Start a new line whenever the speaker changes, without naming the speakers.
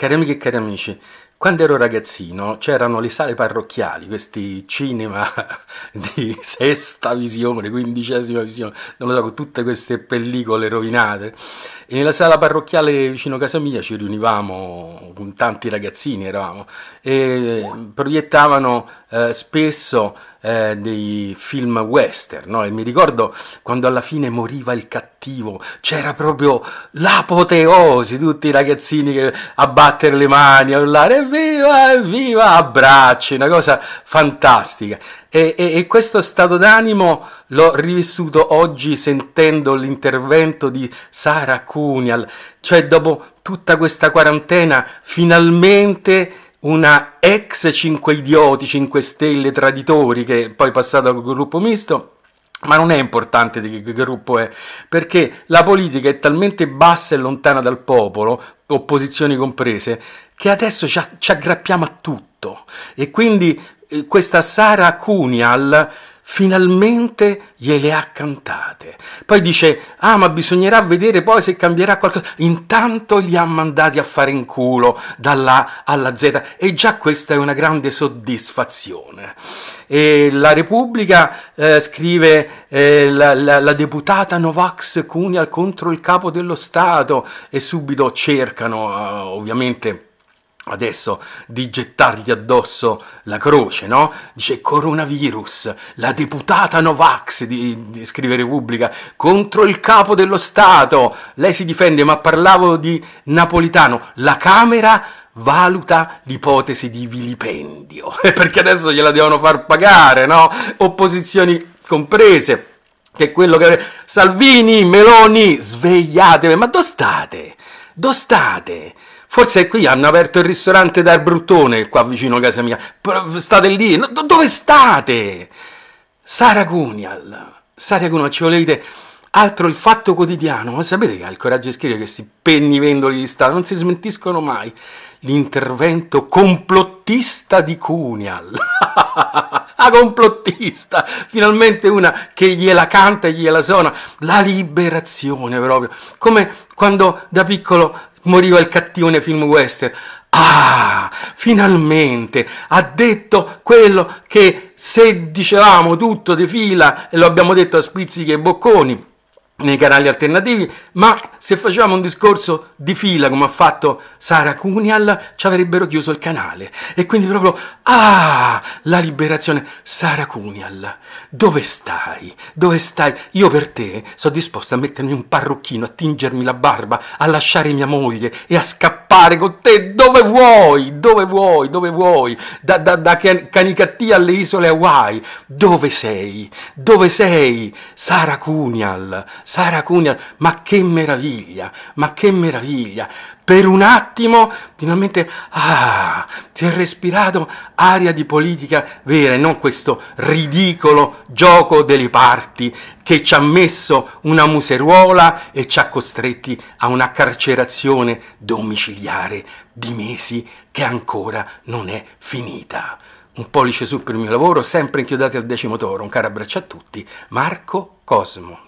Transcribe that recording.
كرم لك كرم يشي Quando ero ragazzino c'erano le sale parrocchiali, questi cinema di sesta visione, quindicesima visione, non lo so, con tutte queste pellicole rovinate. E nella sala parrocchiale vicino a casa mia ci riunivamo con tanti ragazzini, eravamo, e proiettavano eh, spesso eh, dei film western. No? E mi ricordo quando alla fine moriva il cattivo, c'era proprio l'apoteosi, tutti i ragazzini che a battere le mani, a urlare evviva, evviva, abbracci, una cosa fantastica. E, e, e questo stato d'animo l'ho rivissuto oggi sentendo l'intervento di Sara Cunial, cioè dopo tutta questa quarantena finalmente una ex 5 idioti, 5 stelle, traditori, che poi è passata al gruppo misto, ma non è importante di che gruppo è, perché la politica è talmente bassa e lontana dal popolo, opposizioni comprese, che adesso ci, ci aggrappiamo a tutto e quindi eh, questa Sara Cunial finalmente gliele ha cantate. Poi dice, ah ma bisognerà vedere poi se cambierà qualcosa. Intanto li ha mandati a fare in culo dalla A alla Z e già questa è una grande soddisfazione. E la Repubblica eh, scrive eh, la, la, la, deputata Novax Cunial contro il capo dello Stato e subito cercano eh, ovviamente adesso di gettargli addosso la croce, no? Dice coronavirus, la deputata Novax di, di scrivere pubblica contro il capo dello Stato. Lei si difende, ma parlavo di Napolitano. La Camera valuta l'ipotesi di vilipendio, perché adesso gliela devono far pagare, no? Opposizioni comprese. Che è quello che. Salvini, Meloni, svegliatevi! Ma dove state? Dove state? Forse qui hanno aperto il ristorante dal Bruttone, qua vicino a casa mia. State lì. No, dove state? Sara Cunial. Sara Cunial, ci volete... Altro il fatto quotidiano, ma sapete che ha il coraggio di scrivere questi pennivendoli di Stato, non si smentiscono mai. L'intervento complottista di Cunial. ah, complottista! Finalmente una che gliela canta e gliela suona. La liberazione proprio. Come quando da piccolo moriva il cattivo nei film western. Ah, finalmente ha detto quello che se dicevamo tutto di fila, e lo abbiamo detto a spizzichi e bocconi, nei canali alternativi, ma se facevamo un discorso di fila come ha fatto Sara Cunial, ci avrebbero chiuso il canale. E quindi proprio, ah, la liberazione. Sara Cunial, dove stai? Dove stai? Io per te sono disposto a mettermi un parrucchino, a tingermi la barba, a lasciare mia moglie e a scappare scappare con te dove vuoi, dove vuoi, dove vuoi, da, da, da Canicattia alle isole Hawaii. Dove sei? Dove sei? Sara Cunial, Sara Cunial, ma che meraviglia, ma che meraviglia per un attimo finalmente ah, si è respirato aria di politica vera e non questo ridicolo gioco delle parti che ci ha messo una museruola e ci ha costretti a una carcerazione domiciliare di mesi che ancora non è finita. Un pollice su per il mio lavoro, sempre inchiodati al decimo toro. Un caro abbraccio a tutti, Marco Cosmo.